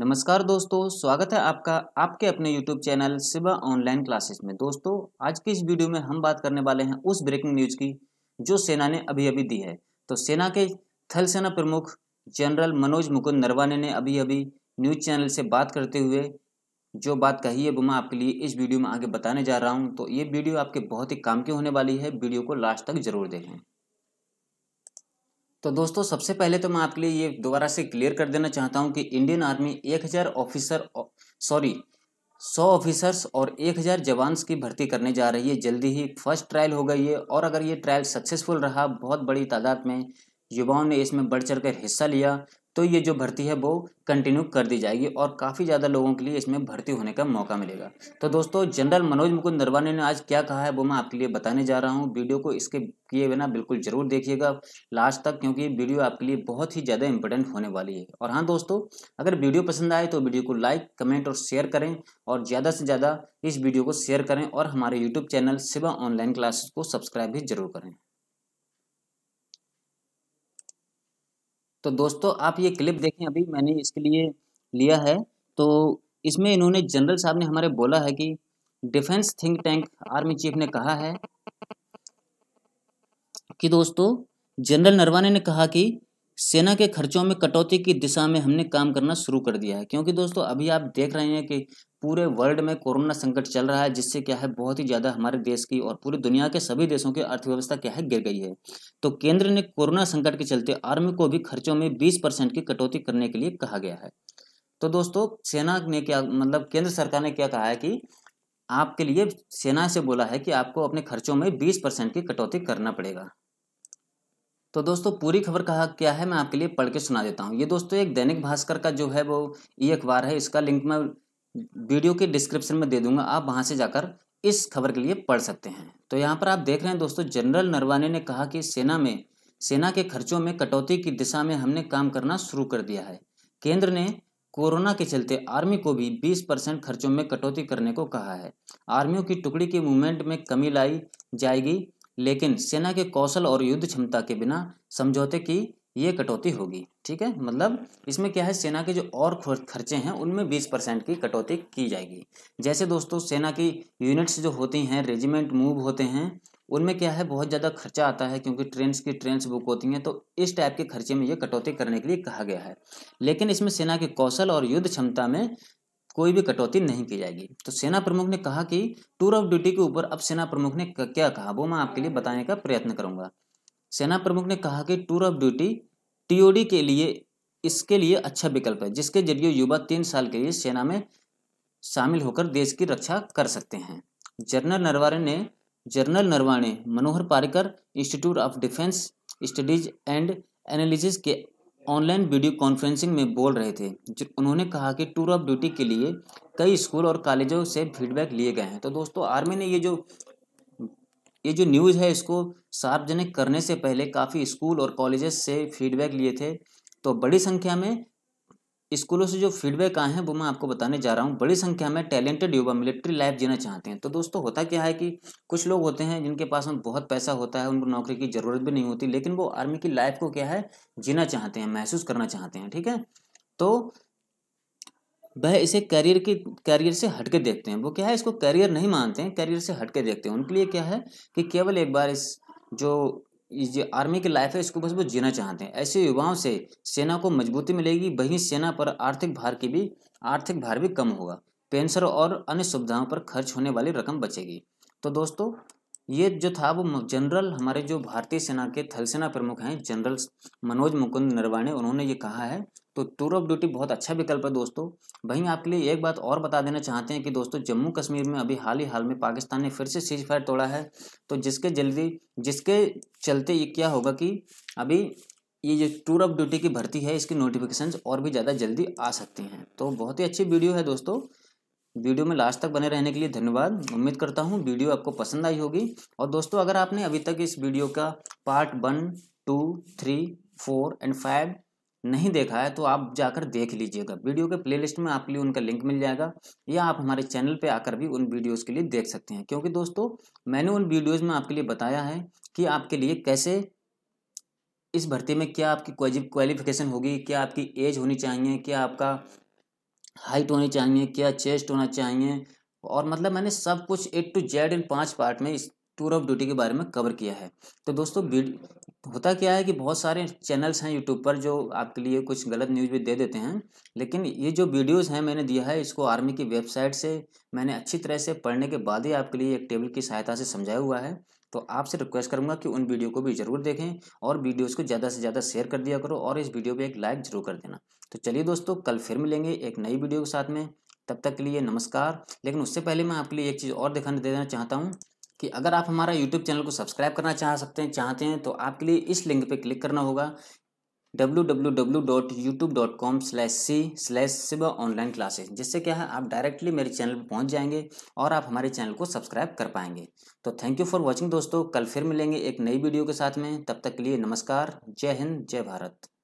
नमस्कार दोस्तों स्वागत है आपका आपके अपने YouTube चैनल सिवा ऑनलाइन क्लासेस में दोस्तों आज की इस वीडियो में हम बात करने वाले हैं उस ब्रेकिंग न्यूज की जो सेना ने अभी अभी दी है तो सेना के थल सेना प्रमुख जनरल मनोज मुकुंद नरवाने ने अभी अभी न्यूज चैनल से बात करते हुए जो बात कही है वो मैं आपके लिए इस वीडियो में आगे बताने जा रहा हूँ तो ये वीडियो आपके बहुत ही काम की होने वाली है वीडियो को लास्ट तक जरूर देखें तो दोस्तों सबसे पहले तो मैं आपके लिए ये दोबारा से क्लियर कर देना चाहता हूँ कि इंडियन आर्मी एक हज़ार ऑफिसर सॉरी सौ ऑफिसर्स और एक हज़ार जवान्स की भर्ती करने जा रही है जल्दी ही फर्स्ट ट्रायल हो गई है और अगर ये ट्रायल सक्सेसफुल रहा बहुत बड़ी तादाद में युवाओं ने इसमें बढ़ चढ़ हिस्सा लिया तो ये जो भर्ती है वो कंटिन्यू कर दी जाएगी और काफ़ी ज़्यादा लोगों के लिए इसमें भर्ती होने का मौका मिलेगा तो दोस्तों जनरल मनोज मुकुंद नरवाने ने आज क्या कहा है वो मैं आपके लिए बताने जा रहा हूँ वीडियो को इसके किए बिना बिल्कुल ज़रूर देखिएगा लास्ट तक क्योंकि वीडियो आपके लिए बहुत ही ज़्यादा इंपॉर्टेंट होने वाली है और हाँ दोस्तों अगर वीडियो पसंद आए तो वीडियो को लाइक कमेंट और शेयर करें और ज़्यादा से ज़्यादा इस वीडियो को शेयर करें और हमारे यूट्यूब चैनल सिवा ऑनलाइन क्लासेस को सब्सक्राइब भी जरूर करें तो दोस्तों आप ये क्लिप देखें अभी मैंने इसके लिए लिया है तो इसमें इन्होंने जनरल साहब ने हमारे बोला है कि defence think tank army chief ने कहा है कि दोस्तों जनरल नरवाने ने कहा कि सेना के खर्चों में कटौती की दिशा में हमने काम करना शुरू कर दिया है क्योंकि दोस्तों अभी आप देख रहे हैं कि पूरे वर्ल्ड में कोरोना संकट चल रहा है जिससे क्या है बहुत ही ज़्यादा हमारे देश की और पूरी दुनिया के सभी देशों की अर्थव्यवस्था क्या है गिर गई है तो केंद्र ने कोरोना संकट के चलते आर्मी को भी खर्चों में बीस परसेंट की कटौती करने के लिए कहा गया है तो दोस्तों सेना ने क्या मतलब केंद्र सरकार ने क्या कहा है कि आपके लिए सेना से बोला है कि आपको अपने खर्चों में बीस परसेंट की कटौती करना पड़ेगा तो दोस्तों पूरी खबर कहा क्या है मैं आपके लिए पढ़ के सुना देता हूँ ये दोस्तों एक दैनिक भास्कर का जो है वो ये अखबार है इसका लिंक मैं वीडियो के डिस्क्रिप्शन में दे दूंगा आप वहाँ से जाकर इस खबर के लिए पढ़ सकते हैं तो यहाँ पर आप देख रहे हैं दोस्तों जनरल नरवाने ने कहा कि सेना में सेना के खर्चों में कटौती की दिशा में हमने काम करना शुरू कर दिया है केंद्र ने कोरोना के चलते आर्मी को भी 20 परसेंट खर्चों में कटौती करने को कहा है आर्मियों की टुकड़ी के मूवमेंट में कमी लाई जाएगी लेकिन सेना के कौशल और युद्ध क्षमता के बिना समझौते की ये कटौती होगी ठीक है मतलब इसमें क्या है सेना के जो और खर्चे हैं उनमें बीस परसेंट की कटौती की जाएगी जैसे दोस्तों सेना की यूनिट्स जो होती हैं रेजिमेंट मूव होते हैं उनमें क्या है बहुत ज़्यादा खर्चा आता है क्योंकि ट्रेन की ट्रेन बुक होती हैं तो इस टाइप के खर्चे में ये कटौती करने के लिए कहा गया है लेकिन इसमें सेना के कौशल और युद्ध क्षमता में कोई भी कटौती नहीं की जाएगी तो सेना प्रमुख ने कहा कि टूर ऑफ ड्यूटी के ऊपर अब सेना प्रमुख ने क्या कहा वो मैं आपके लिए बताने का प्रयत्न करूंगा सेना प्रमुख ने कहा कि टूर ऑफ ड्यूटी टीओडी के लिए इसके लिए अच्छा विकल्प है जिसके जरिए युवा तीन साल के लिए सेना में शामिल होकर देश की रक्षा कर सकते हैं जनरल नरवाणे ने general Naravane Manohar Parrikar institute of defence studies and analysis के ऑनलाइन वीडियो कॉन्फ्रेंसिंग में बोल रहे थे उन्होंने कहा कि टूर ऑफ ड्यूटी के लिए कई स्कूल और कॉलेजों से फीडबैक लिए गए हैं तो दोस्तों आर्मी ने ये जो ये जो न्यूज़ है इसको सार्वजनिक करने से पहले काफ़ी स्कूल और कॉलेजेस से फीडबैक लिए थे तो बड़ी संख्या में स्कूलों से जो फीडबैक आए हैं वो मैं आपको बताने जा रहा हूँ बड़ी संख्या में टैलेंटेड युवा मिलिट्री लाइफ जीना चाहते हैं तो दोस्तों होता क्या है कि कुछ लोग होते हैं जिनके पास में बहुत पैसा होता है उनको नौकरी की ज़रूरत भी नहीं होती लेकिन वो आर्मी की लाइफ को क्या है जीना चाहते हैं महसूस करना चाहते हैं ठीक है तो वह इसे करियर की करियर से हटके देखते हैं वो क्या है इसको करियर नहीं मानते हैं करियर से हटके देखते हैं उनके लिए क्या है कि केवल एक बार इस जो जो आर्मी की लाइफ है इसको बस वो जीना चाहते हैं ऐसे युवाओं से सेना को मजबूती मिलेगी वहीं सेना पर आर्थिक भार की भी आर्थिक भार भी कम होगा पेंशन और अन्य सुविधाओं पर खर्च होने वाली रकम बचेगी तो दोस्तों ये जो था वो जनरल हमारे जो भारतीय सेना के थल सेना प्रमुख हैं जनरल मनोज मुकुंद नरवाणे उन्होंने ये कहा है तो टूर ऑफ ड्यूटी बहुत अच्छा विकल्प है दोस्तों वहीं आपके लिए एक बात और बता देना चाहते हैं कि दोस्तों जम्मू कश्मीर में अभी हाल ही हाल में पाकिस्तान ने फिर से सीज फायर तोड़ा है तो जिसके जल्दी जिसके चलते ये क्या होगा कि अभी ये जो टूर ऑफ ड्यूटी की भर्ती है इसकी नोटिफिकेशन और भी ज़्यादा जल्दी आ सकती हैं तो बहुत ही अच्छी वीडियो है दोस्तों वीडियो में लास्ट तक बने रहने के लिए धन्यवाद उम्मीद करता हूँ वीडियो आपको पसंद आई होगी और दोस्तों अगर आपने अभी तक इस वीडियो का part one two three four and five नहीं देखा है तो आप जाकर देख लीजिएगा वीडियो के प्लेलिस्ट में आपके लिए उनका लिंक मिल जाएगा या आप हमारे चैनल पे आकर भी उन वीडियोस के लिए देख सकते हैं क्योंकि दोस्तों मैंने उन वीडियोस में आपके लिए बताया है कि आपके लिए कैसे इस भर्ती में क्या आपकी क्वालिफिकेशन होगी क्या आपकी एज होनी चाहिए क्या आपका हाइट होनी चाहिए क्या चेस्ट होना चाहिए और मतलब मैंने सब कुछ ए टू जेड इन पांच पार्ट में इस टूर ऑफ ड्यूटी के बारे में कवर किया है तो दोस्तों होता क्या है कि बहुत सारे चैनल्स हैं यूट्यूब पर जो आपके लिए कुछ गलत न्यूज़ भी दे देते हैं लेकिन ये जो वीडियोस हैं मैंने दिया है इसको आर्मी की वेबसाइट से मैंने अच्छी तरह से पढ़ने के बाद ही आपके लिए एक टेबल की सहायता से समझाया हुआ है तो आपसे रिक्वेस्ट करूंगा कि उन वीडियो को भी जरूर देखें और वीडियोस को ज़्यादा से ज़्यादा शेयर कर दिया करो और इस वीडियो पे एक लाइक जरूर कर देना तो चलिए दोस्तों कल फिर मिलेंगे एक नई वीडियो के साथ में तब तक के लिए नमस्कार लेकिन उससे पहले मैं आपके लिए एक चीज़ और दिखाने दे देना चाहता हूँ कि अगर आप हमारा यूट्यूब चैनल को सब्सक्राइब करना चाह सकते हैं चाहते हैं तो आपके लिए इस लिंक पर क्लिक करना होगा W W W dot YouTube dot com slash C slash Shiv online classes जिससे क्या है आप डायरेक्टली मेरे चैनल पर पहुँच जाएंगे और आप हमारे चैनल को सब्सक्राइब कर पाएंगे तो थैंक यू फॉर वॉचिंग दोस्तों कल फिर मिलेंगे एक नई वीडियो के साथ में तब तक के लिए नमस्कार जय हिंद जय भारत